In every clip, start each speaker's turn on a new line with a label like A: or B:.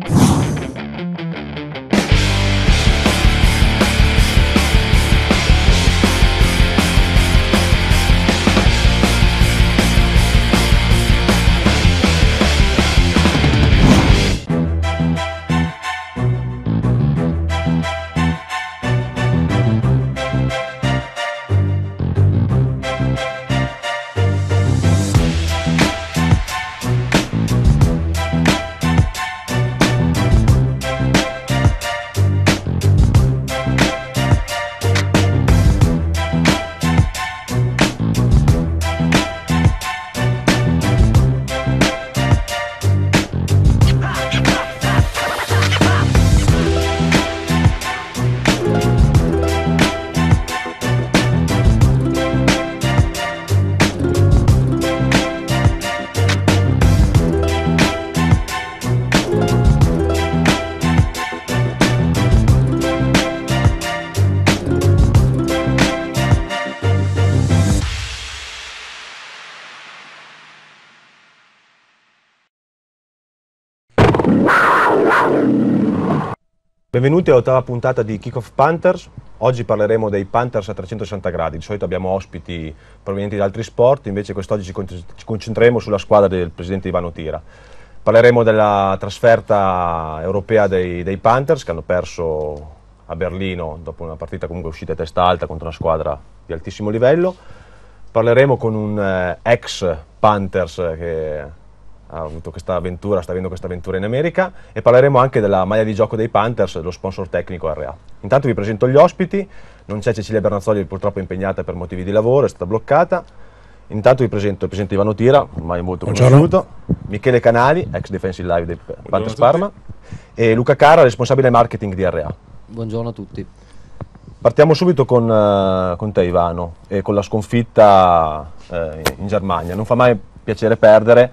A: Thank you. Benvenuti all'ottava puntata di Kick Off Panthers. Oggi parleremo dei Panthers a 360 gradi. Di solito abbiamo ospiti provenienti da altri sport, invece quest'oggi ci concentreremo sulla squadra del presidente Ivano Tira. Parleremo della trasferta europea dei, dei Panthers che hanno perso a Berlino dopo una partita comunque uscita a testa alta contro una squadra di altissimo livello. Parleremo con un eh, ex Panthers eh, che ha avuto questa avventura, sta avendo questa avventura in America e parleremo anche della maglia di gioco dei Panthers, lo sponsor tecnico RA. Intanto vi presento gli ospiti, non c'è Cecilia Bernazzoli purtroppo impegnata per motivi di lavoro, è stata bloccata. Intanto vi presento il presidente Ivano Tira, ormai molto Buongiorno. conosciuto, Michele Canali, ex defensive live dei Panthers Parma e Luca Cara, responsabile marketing di RA. Buongiorno a tutti. Partiamo subito con, eh, con te Ivano e con la sconfitta eh, in Germania. Non fa mai piacere perdere,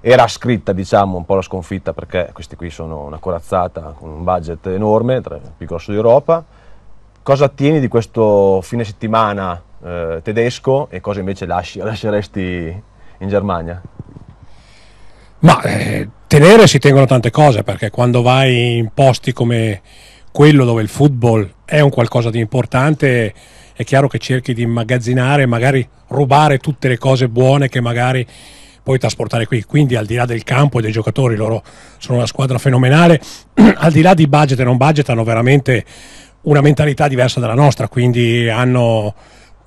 A: era scritta diciamo un po' la sconfitta perché questi qui sono una corazzata con un budget enorme, tra il più grosso d'Europa. Cosa tieni di questo fine settimana eh, tedesco e cosa invece lasci, lasceresti
B: in Germania? Ma eh, tenere si tengono tante cose perché quando vai in posti come quello dove il football è un qualcosa di importante, è chiaro che cerchi di immagazzinare, magari rubare tutte le cose buone che magari poi trasportare qui. Quindi al di là del campo e dei giocatori, loro sono una squadra fenomenale, al di là di budget e non budget hanno veramente una mentalità diversa dalla nostra, quindi hanno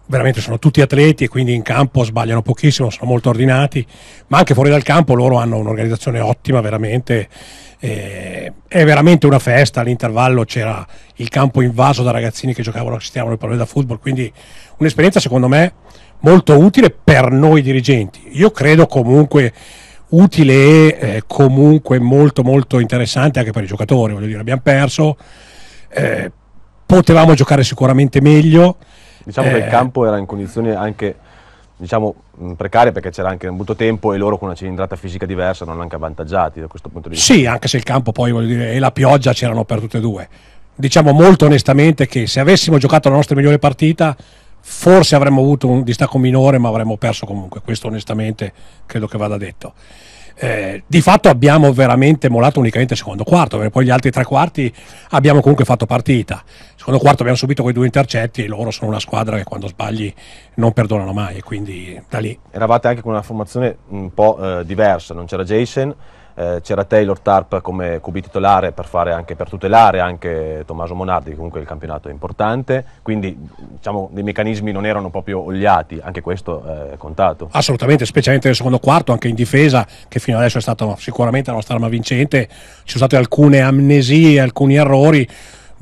B: veramente sono tutti atleti e quindi in campo sbagliano pochissimo, sono molto ordinati, ma anche fuori dal campo loro hanno un'organizzazione ottima, veramente eh, è veramente una festa, all'intervallo c'era il campo invaso da ragazzini che giocavano, che stiavano il pallone da football, quindi un'esperienza secondo me molto utile per noi dirigenti. Io credo comunque utile e eh, comunque molto molto interessante anche per i giocatori, voglio dire, abbiamo perso, eh, potevamo giocare sicuramente meglio. Diciamo eh, che il eh, campo
A: era in condizioni anche diciamo, mm, precarie perché c'era anche molto tempo e loro con una cilindrata fisica diversa non anche avvantaggiati da questo punto di vista. Sì,
B: anche se il campo poi voglio dire, e la pioggia c'erano per tutte e due. Diciamo molto onestamente che se avessimo giocato la nostra migliore partita forse avremmo avuto un distacco minore, ma avremmo perso comunque. Questo onestamente credo che vada detto. Eh, di fatto abbiamo veramente molato unicamente il secondo quarto, perché poi gli altri tre quarti abbiamo comunque fatto partita. Il secondo quarto abbiamo subito quei due intercetti e loro sono una squadra che quando sbagli non perdonano mai, quindi da lì.
A: Eravate anche con una formazione un po' eh, diversa, non c'era Jason, eh, c'era Taylor Tarp come QB titolare per, fare anche, per, tutelare anche Tommaso Monardi, comunque il campionato è importante, quindi diciamo dei meccanismi non erano proprio oliati, anche questo eh, è contato. Assolutamente,
B: specialmente nel secondo quarto, anche in difesa, che fino adesso è stata sicuramente la nostra arma vincente, ci sono state alcune amnesie, alcuni errori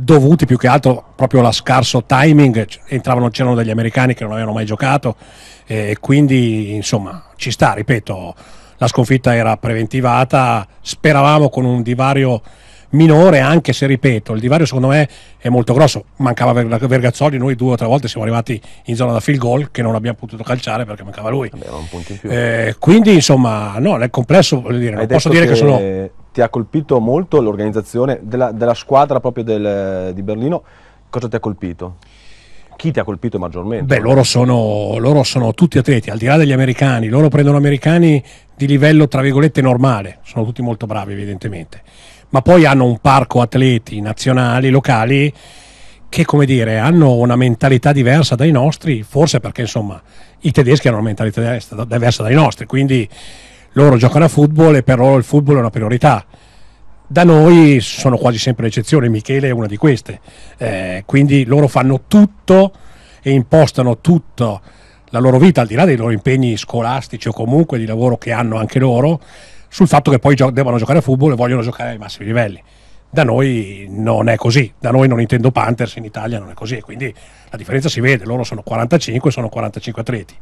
B: dovuti più che altro proprio alla scarso timing, cioè, entravano, c'erano degli americani che non avevano mai giocato eh, e quindi insomma ci sta, ripeto, la sconfitta era preventivata, speravamo con un divario minore anche se ripeto il divario secondo me è molto grosso mancava Vergazzoli noi due o tre volte siamo arrivati in zona da field goal che non abbiamo potuto calciare perché mancava lui in eh, quindi insomma no nel complesso dire, non posso dire che, che, sono
A: ti ha colpito molto l'organizzazione della, della squadra proprio del, di Berlino cosa ti ha colpito? chi ti ha colpito maggiormente? Beh, loro
B: sono, loro sono, tutti atleti, al di là degli americani, loro prendono americani di livello, tra virgolette, normale, sono tutti molto bravi evidentemente, ma poi hanno un parco atleti nazionali, locali, che come dire, hanno una mentalità diversa dai nostri, forse perché insomma i tedeschi hanno una mentalità diversa dai nostri, quindi loro giocano a football e per loro il football è una priorità da noi sono quasi sempre l'eccezione, Michele è una di queste, eh, quindi loro fanno tutto e impostano tutto la loro vita, al di là dei loro impegni scolastici o comunque di lavoro che hanno anche loro, sul fatto che poi gio- devono giocare a football e vogliono giocare ai massimi livelli. Da noi non è così, da noi non intendo Panthers, in Italia non è così, quindi la differenza si vede, loro sono 45 e sono 45 atleti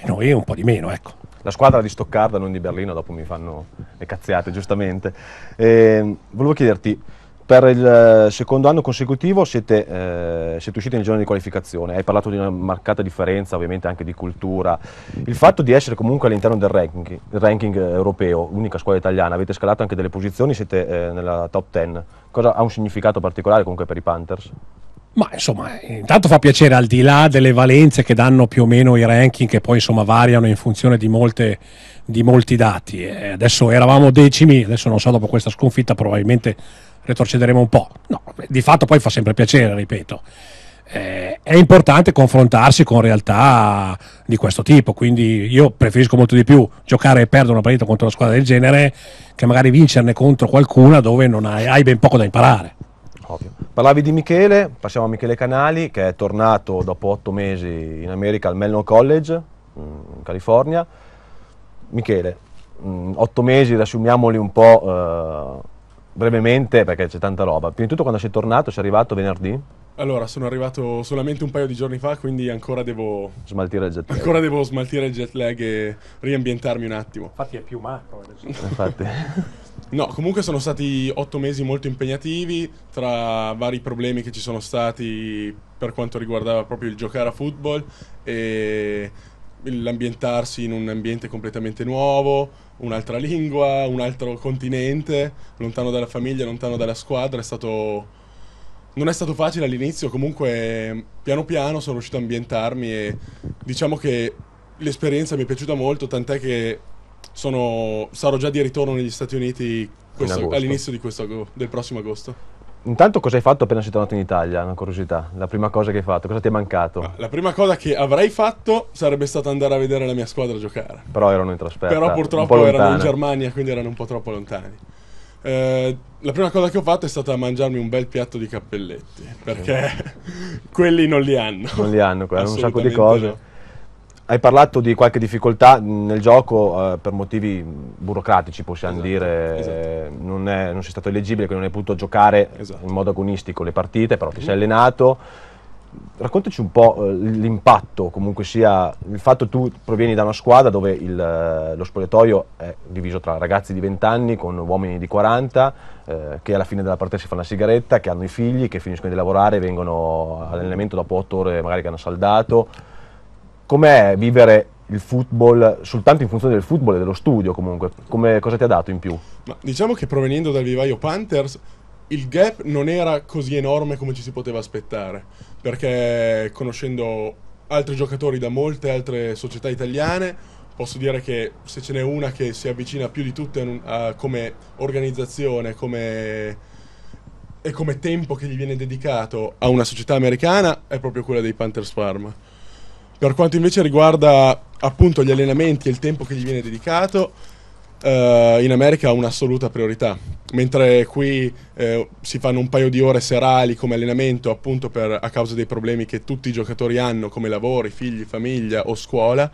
B: e noi un po' di meno, ecco
A: la squadra di Stoccarda, non di Berlino, dopo mi fanno le cazziate giustamente. E volevo chiederti, per il secondo anno consecutivo siete, eh, siete usciti nel giorno di qualificazione, hai parlato di una marcata differenza ovviamente anche di cultura, il fatto di essere comunque all'interno del ranking, ranking europeo, l'unica squadra italiana, avete scalato anche delle posizioni, siete eh, nella top 10, cosa ha un significato particolare comunque per i Panthers?
B: Ma insomma, intanto fa piacere al di là delle valenze che danno più o meno i ranking che poi insomma variano in funzione di, molte, di molti dati. E eh, adesso eravamo decimi, adesso non so dopo questa sconfitta probabilmente retrocederemo un po'. No, di fatto poi fa sempre piacere, ripeto. Eh, è importante confrontarsi con realtà di questo tipo, quindi io preferisco molto di più giocare e perdere una partita contro una squadra del genere che magari vincerne contro qualcuna dove hai, hai ben poco da imparare
A: ovvio. Parlavi di Michele, passiamo a Michele Canali che è tornato dopo otto mesi in America al Mellon College, mm, in California. Michele, mm, otto mesi, riassumiamoli un po' eh, brevemente perché c'è tanta roba. Prima di tutto quando sei tornato, sei arrivato venerdì?
C: Allora, sono arrivato solamente un paio di giorni fa, quindi ancora devo
A: smaltire il jet lag. Ancora
C: devo smaltire il jet lag e riambientarmi un attimo. Infatti è più macro adesso. Infatti. No, comunque sono stati otto mesi molto impegnativi tra vari problemi che ci sono stati per quanto riguardava proprio il giocare a football e l'ambientarsi in un ambiente completamente nuovo, un'altra lingua, un altro continente, lontano dalla famiglia, lontano dalla squadra, è stato... non è stato facile all'inizio, comunque piano piano sono riuscito a ambientarmi e diciamo che l'esperienza mi è piaciuta molto, tant'è che sono, sarò già di ritorno negli Stati Uniti questo, all'inizio di questo, del prossimo agosto.
A: Intanto cosa hai fatto appena sei tornato in Italia? Una curiosità, la prima cosa che hai fatto, cosa ti è mancato? Ah,
C: la prima cosa che avrei fatto sarebbe stata andare a vedere la mia squadra
A: giocare. Però erano in trasferta. Però purtroppo erano in
C: Germania, quindi erano un po' troppo lontani. Eh, la prima cosa che ho fatto è stata mangiarmi un bel piatto di cappelletti, perché
A: quelli non li hanno. Non li hanno, erano un sacco di cose. No. Hai parlato di qualche difficoltà nel gioco eh, per motivi burocratici, possiamo esatto, dire, esatto. Non, è, non, sei stato eleggibile, quindi non hai potuto giocare esatto. in modo agonistico le partite, però ti mm. sei allenato. Raccontaci un po' eh, l'impatto, comunque sia, il fatto che tu provieni da una squadra dove il, eh, lo spogliatoio è diviso tra ragazzi di 20 anni con uomini di 40, eh, che alla fine della partita si fanno la sigaretta, che hanno i figli, che finiscono di lavorare, e vengono all'allenamento dopo 8 ore magari che hanno saldato com'è vivere il football soltanto in funzione del football e dello studio comunque? Come, cosa ti ha dato in più? Ma diciamo che provenendo dal
C: vivaio Panthers il gap non era così enorme come ci si poteva aspettare, perché conoscendo altri giocatori da molte altre società italiane, posso dire che se ce n'è una che si avvicina più di tutte a, a, come organizzazione, come e come tempo che gli viene dedicato a una società americana è proprio quella dei Panthers Parma per quanto invece riguarda appunto gli allenamenti e il tempo che gli viene dedicato, eh, in America ha un'assoluta priorità. Mentre qui eh, si fanno un paio di ore serali come allenamento appunto per, a causa dei problemi che tutti i giocatori hanno come lavori, figli, famiglia o scuola,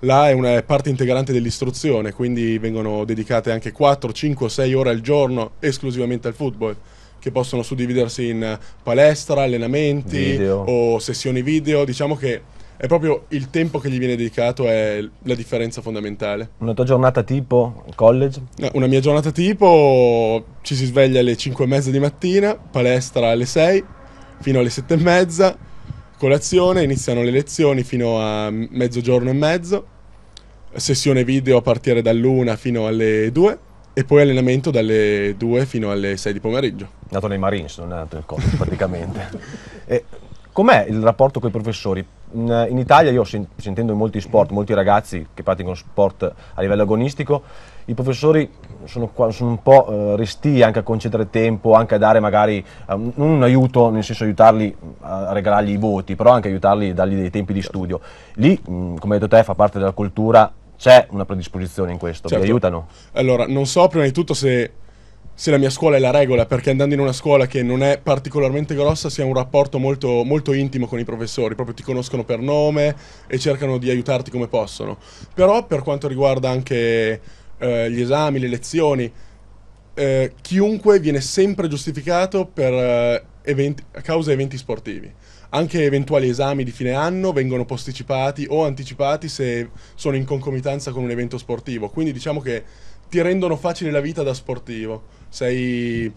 C: là è una parte integrante dell'istruzione, quindi vengono dedicate anche 4, 5, 6 ore al giorno esclusivamente al football che possono suddividersi in palestra, allenamenti video. o sessioni video, diciamo che è proprio il tempo che gli viene dedicato è la differenza fondamentale.
A: Una tua giornata tipo college? Una mia giornata
C: tipo ci si sveglia alle 5 e mezza di mattina, palestra alle 6 fino alle 7 e mezza, colazione, iniziano le lezioni fino a mezzogiorno e mezzo, sessione video a partire dall'una fino alle 2 e poi allenamento dalle 2
A: fino alle 6 di pomeriggio. Nato nei Marines, non è nato nel college praticamente. e com'è il rapporto con i professori? in, eh, in Italia io sent, sentendo in molti sport, molti ragazzi che praticano sport a livello agonistico, i professori sono, sono un po' eh, restii anche a concedere tempo, anche a dare magari eh, non un aiuto, nel senso aiutarli a, mm, a regalargli i voti, però anche aiutarli a dargli dei tempi di certo. studio. Lì, mh, mm, come hai detto te, fa parte della cultura, c'è una predisposizione in questo, certo. vi aiutano? Allora, non so prima di tutto se se la
C: mia scuola è la regola, perché andando in una scuola che non è particolarmente grossa si ha un rapporto molto, molto, intimo con i professori, proprio ti conoscono per nome e cercano di aiutarti come possono. Però per quanto riguarda anche eh, gli esami, le lezioni, eh, chiunque viene sempre giustificato per, eh, eventi, a causa di eventi sportivi. Anche eventuali esami di fine anno vengono posticipati o anticipati se sono in concomitanza con un evento sportivo. Quindi diciamo che ti rendono facile la vita da sportivo sei,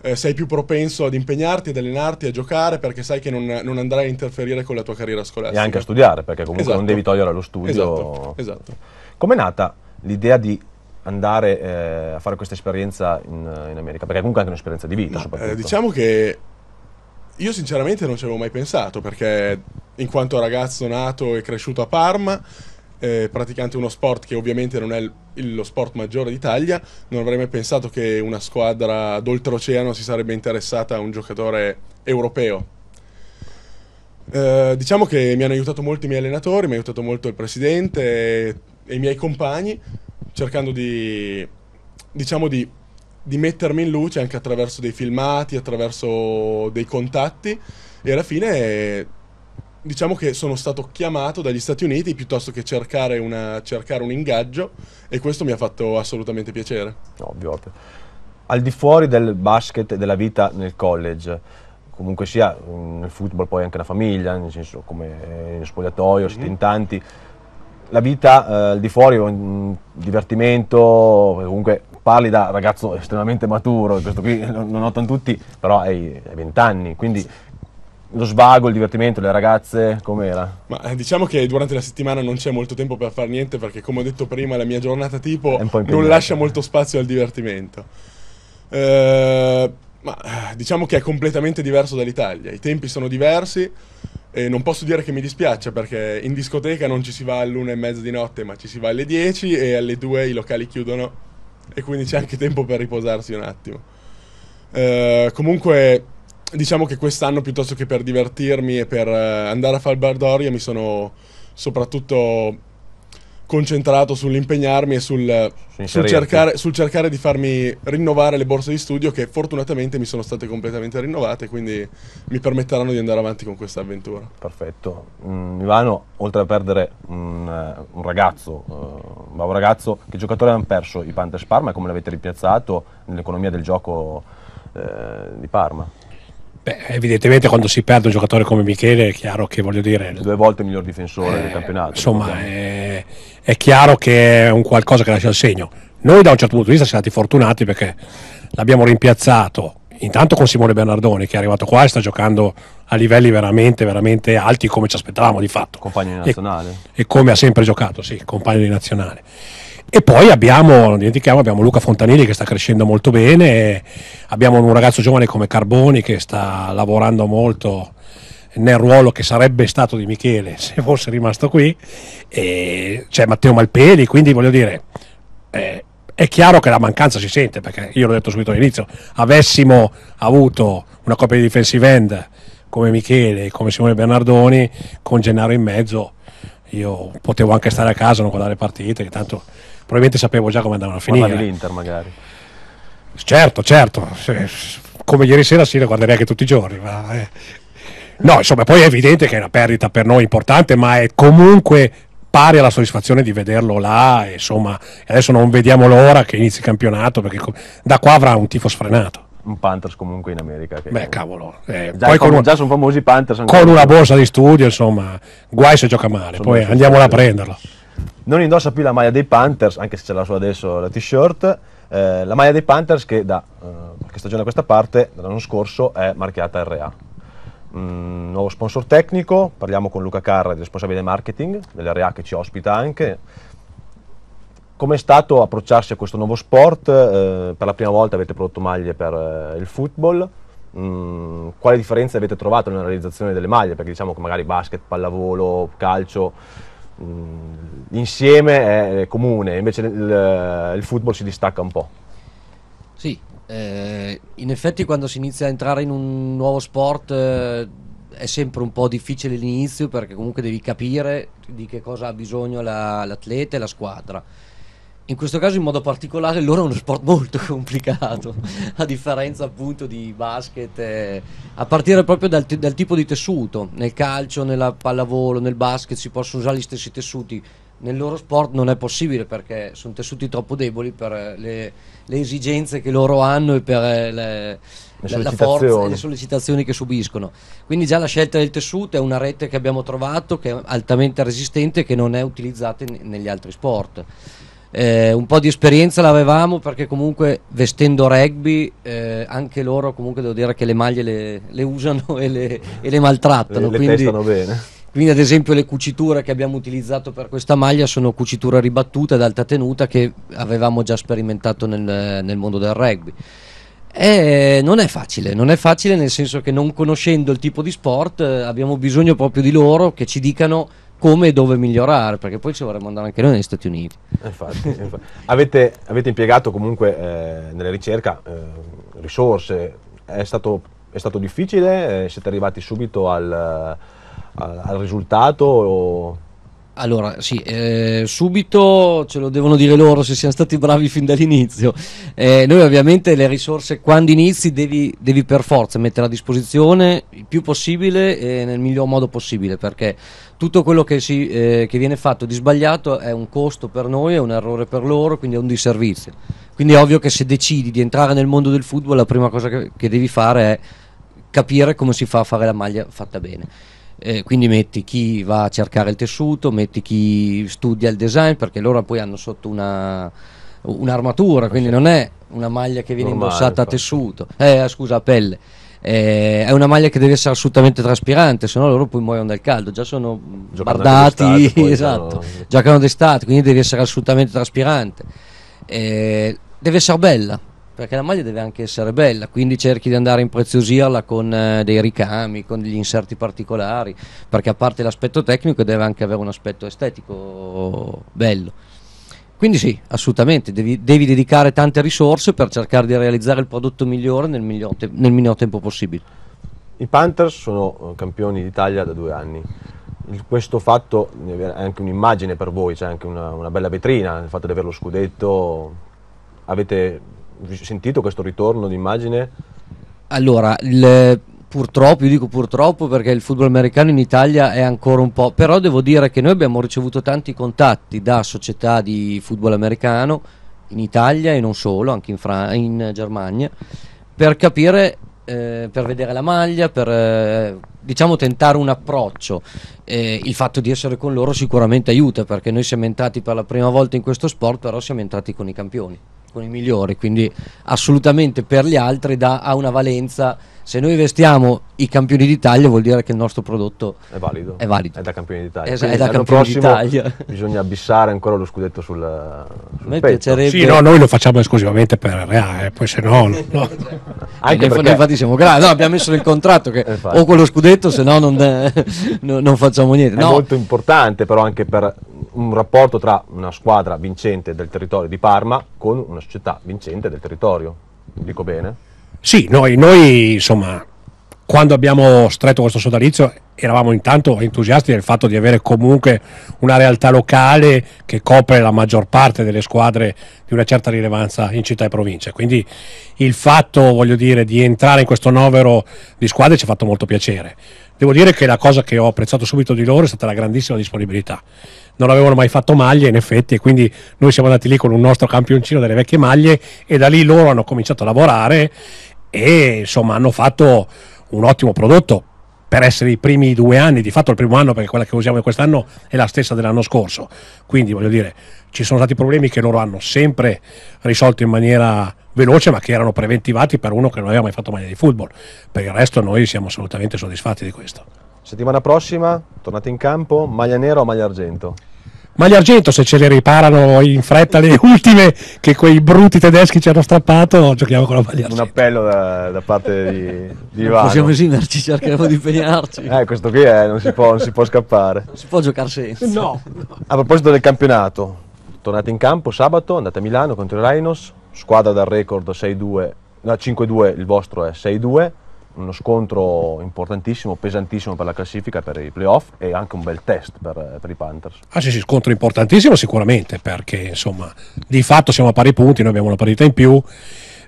C: eh, sei più propenso ad impegnarti, ad allenarti, a giocare perché sai che non, non, andrai a interferire con la tua carriera scolastica. E anche a
A: studiare perché comunque esatto. non devi togliere lo studio. Esatto. esatto. Com'è nata l'idea di andare eh, a fare questa esperienza in, in, America? Perché comunque è anche un'esperienza di vita, Ma,
C: eh, diciamo che
A: io sinceramente non ci avevo mai pensato
C: perché in quanto ragazzo nato e cresciuto a Parma eh, praticante uno sport che ovviamente non è il, lo sport maggiore d'Italia, non avrei mai pensato che una squadra d'oltreoceano si sarebbe interessata a un giocatore europeo. Eh, diciamo che mi hanno aiutato molto i miei allenatori, mi ha aiutato molto il presidente e, e i miei compagni, cercando di, diciamo di, di mettermi in luce anche attraverso dei filmati, attraverso dei contatti e alla fine diciamo che sono stato chiamato dagli Stati Uniti piuttosto che cercare, una, cercare un ingaggio e questo mi ha fatto assolutamente piacere.
A: Ovvio, ovvio. Al di fuori del basket e della vita nel college, comunque sia mm, nel football poi anche la famiglia, nel senso come eh, in spogliatoio, siete mhm. in tanti, la vita eh, al di fuori, un mm, divertimento, comunque parli da ragazzo estremamente maturo, questo qui non, non ho tanto tutti, però hai 20 anni, quindi lo svago, il divertimento, le ragazze, com'era? Ma
C: eh, diciamo che durante la settimana non c'è molto
A: tempo per fare niente perché
C: come ho detto prima la mia giornata tipo non lascia molto spazio al divertimento. Eh, ma eh, diciamo che è completamente diverso dall'Italia, i tempi sono diversi e non posso dire che mi dispiace perché in discoteca non ci si va all'una e mezza di notte ma ci si va alle 10 e alle 2 i locali chiudono e quindi c'è anche tempo per riposarsi un attimo. Eh, comunque diciamo che quest'anno piuttosto che per divertirmi e per eh, andare a fare il Falbardoria mi sono soprattutto concentrato sull'impegnarmi e sul, sul, cercare, sul, cercare, di farmi rinnovare le borse di studio che fortunatamente mi sono state completamente rinnovate quindi mi permetteranno di andare avanti con questa avventura.
A: Perfetto. Mm, Ivano, oltre a perdere un, eh, un ragazzo, uh, ma ragazzo, che giocatore hanno perso i Panthers Parma e come l'avete ripiazzato nell'economia del
B: gioco eh, di Parma? Beh, evidentemente quando si perde un giocatore come Michele è chiaro che voglio dire... Due volte il miglior difensore eh, del campionato. Insomma, è, è, chiaro che è un qualcosa che lascia il segno. Noi da un certo punto di vista siamo stati fortunati perché l'abbiamo rimpiazzato intanto con Simone Bernardoni che è arrivato qua e sta giocando a livelli veramente, veramente alti come ci aspettavamo di fatto. Compagno di nazionale. E, e come ha sempre giocato, sì, compagno di nazionale. E poi abbiamo, non dimentichiamo, abbiamo Luca Fontanini che sta crescendo molto bene, abbiamo un ragazzo giovane come Carboni che sta lavorando molto nel ruolo che sarebbe stato di Michele se fosse rimasto qui, e c'è Matteo Malpeli, quindi voglio dire, eh, è chiaro che la mancanza si sente, perché io l'ho detto subito all'inizio, avessimo avuto una coppia di defensive end come Michele, e come Simone Bernardoni, con Gennaro in mezzo, io potevo anche stare a casa, non guardare partite, che tanto probabilmente sapevo già come andavano a finire. Guardavi
A: l'Inter magari.
B: Certo, certo, come ieri sera sì, la guarderei anche tutti i giorni. Ma, eh. No, insomma, poi è evidente che è una perdita per noi importante, ma è comunque pari alla soddisfazione di vederlo là. Insomma, adesso non vediamo l'ora che inizi il campionato perché da qua avrà un tifo sfrenato.
A: Un Panthers comunque in America. Che... Beh, cavolo. Eh, già, poi con, già sono famosi Panthers. Con una borsa di
B: studio, insomma, guai se gioca male. Sono poi andiamo a prenderlo
A: non indossa più la maglia dei Panthers, anche se ce l'ha solo adesso la t-shirt, eh, la maglia dei Panthers che da eh, qualche stagione a questa parte, dall'anno scorso, è marchiata RA. Mm, nuovo sponsor tecnico, parliamo con Luca Carra, responsabile marketing dell'RA che ci ospita anche. Com'è stato approcciarsi a questo nuovo sport? Eh, per la prima volta avete prodotto maglie per eh, il football. Mm, quale differenza avete trovato nella realizzazione delle maglie? Perché diciamo che magari basket, pallavolo, calcio l'insieme mm, è comune, invece il, il football si distacca un po'.
D: Sì, eh, in effetti quando si inizia a entrare in un nuovo sport eh, è sempre un po' difficile l'inizio perché comunque devi capire di che cosa ha bisogno la, l'atleta e la squadra in questo caso in modo particolare loro è uno sport molto complicato, a differenza appunto di basket, eh, a partire proprio dal, t- dal, tipo di tessuto, nel calcio, nella pallavolo, nel basket si possono usare gli stessi tessuti, nel loro sport non è possibile perché sono tessuti troppo deboli per eh, le, le esigenze che loro hanno e per eh, le, le la forza e le sollecitazioni che subiscono. Quindi già la scelta del tessuto è una rete che abbiamo trovato che è altamente resistente e che non è utilizzata in, negli altri sport. Eh, un po' di esperienza l'avevamo perché comunque vestendo rugby eh, anche loro comunque devo dire che le maglie le, le usano e le, e le maltrattano. Le, quindi, quindi, ad esempio le cuciture che abbiamo utilizzato per questa maglia sono cuciture ribattute ad alta tenuta che avevamo già sperimentato nel, nel mondo del rugby. Eh, non è facile, non è facile nel senso che non conoscendo il tipo di sport eh, abbiamo bisogno proprio di loro che ci dicano come e dove migliorare, perché poi ci vorremmo andare anche noi negli Stati Uniti.
A: Infatti, infatti. Avete, avete, impiegato comunque eh, nella ricerca eh, risorse, è stato, è stato difficile? Eh, siete arrivati subito al,
D: eh, al, al risultato? O... Allora, sì, eh, subito ce lo devono dire loro se siamo stati bravi fin dall'inizio. Eh, noi ovviamente le risorse quando inizi devi, devi, per forza mettere a disposizione il più possibile e nel miglior modo possibile, perché tutto quello che, si, eh, che viene fatto di sbagliato è un costo per noi, è un errore per loro, quindi è un disservizio. Quindi è ovvio che se decidi di entrare nel mondo del football la prima cosa che, che devi fare è capire come si fa a fare la maglia fatta bene eh, quindi metti chi va a cercare il tessuto, metti chi studia il design, perché loro poi hanno sotto una, un'armatura, quindi certo. non è una maglia che viene Normale, indossata a tessuto, eh, eh, scusa, a pelle. Eh, è una maglia che deve essere assolutamente traspirante, se no loro poi muoiono dal caldo, già sono Giocando bardati, esatto, giocano d'estate, quindi deve essere assolutamente traspirante. Eh, deve essere bella, perché la maglia deve anche essere bella, quindi cerchi di andare a impreziosirla con eh, dei ricami, con degli inserti particolari, perché a parte l'aspetto tecnico deve anche avere un aspetto estetico bello. Quindi sì, assolutamente, devi, devi dedicare tante risorse per cercare di realizzare il prodotto migliore nel miglior, te- nel miglior tempo possibile.
A: I Panthers sono eh, campioni d'Italia da due anni. Il, questo fatto è anche un'immagine per voi, c'è cioè anche una, una bella vetrina, il fatto di avere lo scudetto. Avete sentito questo ritorno
D: d'immagine? Allora, il, purtroppo, io dico purtroppo perché il football americano in Italia è ancora un po', però devo dire che noi abbiamo ricevuto tanti contatti da società di football americano in Italia e non solo, anche in, Fran- in Germania, per capire, eh, per vedere la maglia, per eh, diciamo tentare un approccio. Eh, il fatto di essere con loro sicuramente aiuta perché noi siamo entrati per la prima volta in questo sport, però siamo entrati con i campioni con i migliori, quindi assolutamente per gli altri dà, ha una valenza. Se noi vestiamo i campioni d'Italia vuol dire che il nostro prodotto è valido, è, valido. è da campioni d'Italia. Esa, è da campioni d'Italia.
A: Bisogna abbissare ancora lo scudetto
D: sul, sul petto. Piacerebbe... Sì, no, noi lo facciamo esclusivamente per Reale, eh, poi se no... no. Anche perché... Noi infatti siamo gravi, no, abbiamo messo nel contratto che o quello scudetto se no non, eh, non, non facciamo niente. È no. molto
A: importante però anche per un rapporto tra una squadra vincente del territorio di Parma con una società vincente del territorio. Dico bene?
B: Sì, noi, noi insomma, quando abbiamo stretto questo sodalizio eravamo intanto entusiasti del fatto di avere comunque una realtà locale che copre la maggior parte delle squadre di una certa rilevanza in città e provincia. Quindi il fatto, voglio dire, di entrare in questo novero di squadre ci ha fatto molto piacere. Devo dire che la cosa che ho apprezzato subito di loro è stata la grandissima disponibilità. Non avevano mai fatto maglie, in effetti, e quindi noi siamo andati lì con un nostro campioncino delle vecchie maglie e da lì loro hanno cominciato a lavorare e insomma hanno fatto un ottimo prodotto per essere i primi due anni, di fatto il primo anno perché quella che usiamo quest'anno è la stessa dell'anno scorso, quindi voglio dire ci sono stati problemi che loro hanno sempre risolto in maniera veloce ma che erano preventivati per uno che non aveva mai fatto maglia di football. Per il resto noi siamo assolutamente soddisfatti di questo. Settimana
A: prossima tornate in campo, maglia nera o maglia argento?
B: Maglia argento se ce le riparano in fretta le ultime che quei brutti tedeschi ci hanno strappato, giochiamo con la maglia argento. Un
A: appello da, da parte di, di Ivano. Possiamo esimerci, cercheremo di impegnarci. Eh, questo qui è, non si può, non si può scappare. Non si può giocare senza. No. A proposito del campionato, tornate in campo sabato, andate a Milano contro i Rhinos, squadra dal record 6-2, no, 5-2, il vostro è 6-2, uno scontro importantissimo, pesantissimo per la classifica, per i playoff e anche un bel test per, per i Panthers.
B: Ah sì, sì, scontro importantissimo sicuramente perché insomma di fatto siamo a pari punti, noi abbiamo una partita in più,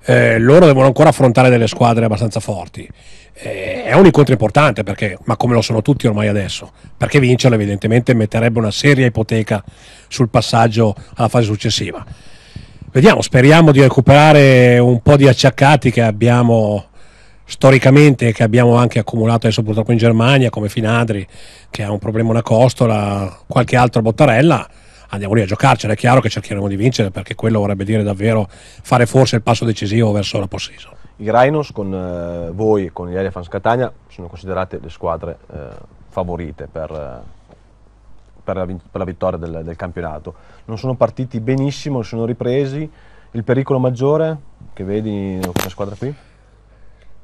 B: eh, loro devono ancora affrontare delle squadre abbastanza forti eh, è un incontro importante, perché, ma come lo sono tutti ormai adesso, perché vincerlo evidentemente metterebbe una seria ipoteca sul passaggio alla fase successiva. Vediamo, speriamo di recuperare un po' di acciaccati che abbiamo storicamente che abbiamo anche accumulato adesso purtroppo in Germania come Finadri che ha un problema una costola, qualche altra Bottarella andiamo lì a giocarcela, è chiaro che cercheremo di vincere perché quello vorrebbe dire davvero fare forse il passo decisivo verso la post
A: i Rhinos con eh, voi e con gli Elephants Catania sono considerate le squadre eh, favorite per, eh, per, la, per, la, vittoria del, del, campionato. Non sono partiti benissimo, sono ripresi. Il pericolo maggiore che vedi in questa squadra qui?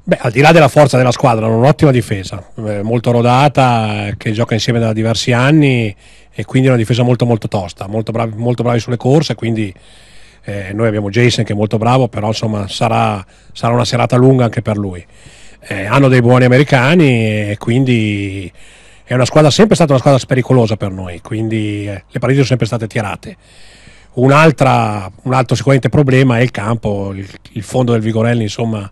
B: Beh, al di là della forza della squadra, hanno un'ottima difesa, eh, molto rodata, eh, che gioca insieme da diversi anni e quindi è una difesa molto molto tosta, molto bravi, molto bravi sulle corse, quindi eh, noi abbiamo Jason che è molto bravo, però insomma sarà, sarà una serata lunga anche per lui. Eh, hanno dei buoni americani e quindi è una squadra sempre stata una squadra spericolosa per noi, quindi eh, le partite sono sempre state tirate. un altro sicuramente problema è il campo, il, il fondo del Vigorelli insomma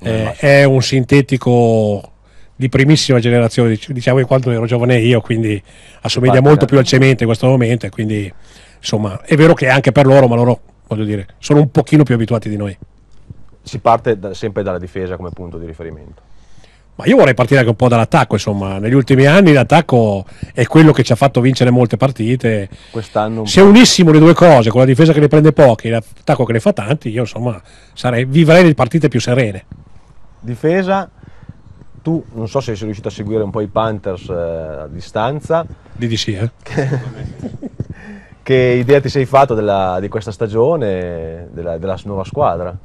B: eh, è un sintetico di primissima generazione, diciamo che quando ero giovane io, quindi assomiglia molto eh. più al cemento in questo momento, quindi insomma, è vero che anche per loro, ma loro, voglio dire, sono un pochino più abituati di noi.
A: Si parte da, sempre dalla difesa come punto di riferimento.
B: Ma io vorrei partire anche un po' dall'attacco, insomma, negli ultimi anni l'attacco è quello che ci ha fatto vincere molte partite.
A: Quest'anno un Se
B: unissimo le due cose, con la difesa che ne prende poche e l'attacco che ne fa tanti, io insomma sarei, vivrei le partite più serene.
A: Difesa, tu non so se sei riuscito a seguire un po' i Panthers eh, a distanza. Di sì, eh? Che idea ti sei fatta della, di questa stagione, della, della nuova squadra?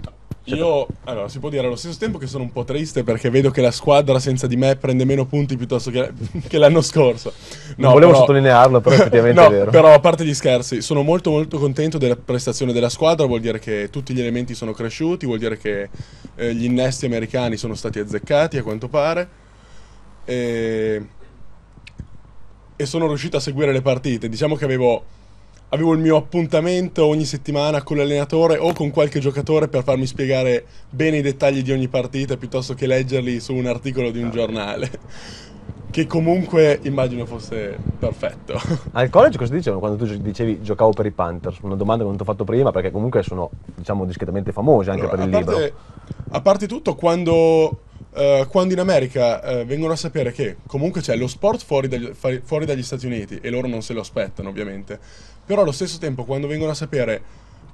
C: Cioè, Io, allora, si può dire allo stesso tempo che sono un po' triste perché vedo che la squadra senza di me prende meno
A: punti piuttosto che,
C: che l'anno scorso. No, non volevo però, sottolinearlo, però effettivamente no, è vero. Però, a parte gli scherzi, sono molto molto contento della prestazione della squadra, vuol dire che tutti gli elementi sono cresciuti, vuol dire che eh, gli innesti americani sono stati azzeccati a quanto pare. E... e sono riuscito a seguire le partite. Diciamo che avevo avevo il mio appuntamento ogni settimana con l'allenatore o con qualche giocatore per farmi spiegare bene i dettagli di ogni partita piuttosto che leggerli su un articolo di un giornale. Che comunque immagino fosse perfetto.
A: Al college cosa dicevano quando tu dicevi giocavo per i Panthers? Una domanda che non ti ho fatto prima perché comunque sono diciamo discretamente famosi anche allora, per il parte, libro. A
C: parte tutto quando eh, quando in America uh, vengono a sapere che comunque c'è lo sport fuori dagli, fuori dagli, Stati Uniti e loro non se lo aspettano ovviamente, però allo stesso tempo quando vengono a sapere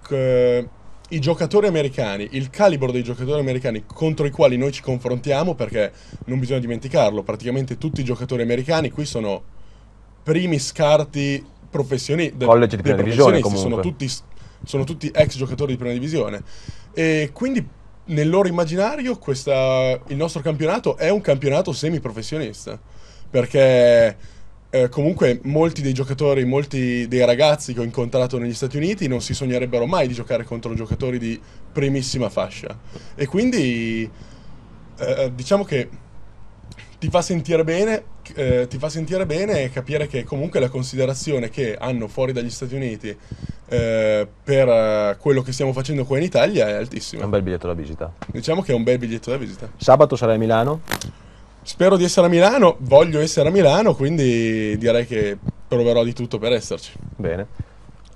C: che i giocatori americani, il calibro dei giocatori americani contro i quali noi ci confrontiamo, perché non bisogna dimenticarlo, praticamente tutti i giocatori americani qui sono primi scarti professioni- de- college di prima divisione, sono tutti, sono tutti ex giocatori di prima divisione e quindi nel loro immaginario questa, il nostro campionato è un campionato semiprofessionista, perché eh, comunque molti dei giocatori, molti dei ragazzi che ho incontrato negli Stati Uniti non si sognerebbero mai di giocare contro giocatori di primissima fascia. E quindi eh, eh diciamo che ti fa sentire bene eh, ti fa sentire bene e capire che comunque la considerazione che hanno fuori dagli Stati Uniti eh, per eh, quello che stiamo facendo qua in Italia è altissima. È un bel biglietto da visita. Diciamo che è un bel biglietto da visita. Sabato sarai a Milano? Spero di essere a Milano, voglio essere a Milano, quindi direi che proverò di tutto per esserci.
A: Bene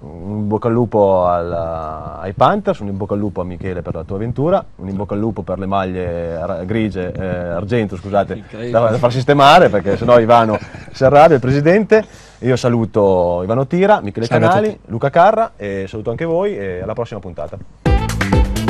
A: un bocca al lupo al, ai Panthers, un in bocca al lupo a Michele per la tua avventura, un in bocca al lupo per le maglie grigie, eh, argento, scusate, da, da, far sistemare perché sennò Ivano si arrabbia, il presidente. Io saluto Ivano Tira, Michele Ciao Canali, Luca Carra e saluto anche voi e alla prossima puntata.